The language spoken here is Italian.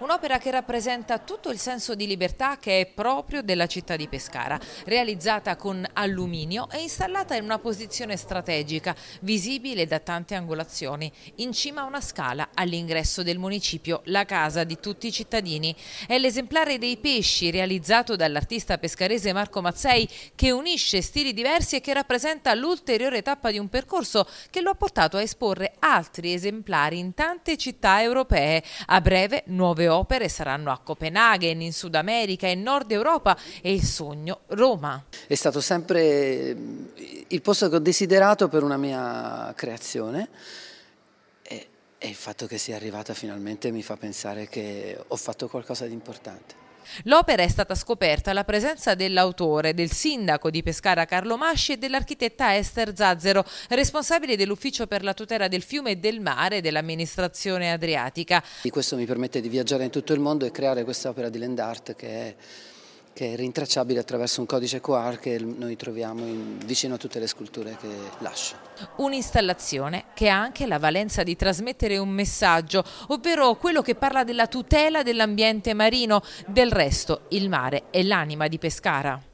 Un'opera che rappresenta tutto il senso di libertà che è proprio della città di Pescara, realizzata con alluminio e installata in una posizione strategica, visibile da tante angolazioni, in cima a una scala all'ingresso del municipio, la casa di tutti i cittadini. È l'esemplare dei pesci realizzato dall'artista pescarese Marco Mazzei che unisce stili diversi e che rappresenta l'ulteriore tappa di un percorso che lo ha portato a esporre altri esemplari in tante città europee. A breve nuove opere saranno a Copenaghen, in Sud America, in Nord Europa e il sogno Roma. È stato sempre eh, il posto che ho desiderato per una mia creazione. E il fatto che sia arrivata finalmente mi fa pensare che ho fatto qualcosa di importante. L'opera è stata scoperta alla presenza dell'autore, del sindaco di Pescara Carlo Masci e dell'architetta Esther Zazzero, responsabile dell'ufficio per la tutela del fiume e del mare dell'amministrazione adriatica. Questo mi permette di viaggiare in tutto il mondo e creare questa opera di land art che è che è rintracciabile attraverso un codice QR che noi troviamo in, vicino a tutte le sculture che lascia. Un'installazione che ha anche la valenza di trasmettere un messaggio, ovvero quello che parla della tutela dell'ambiente marino, del resto il mare è l'anima di Pescara.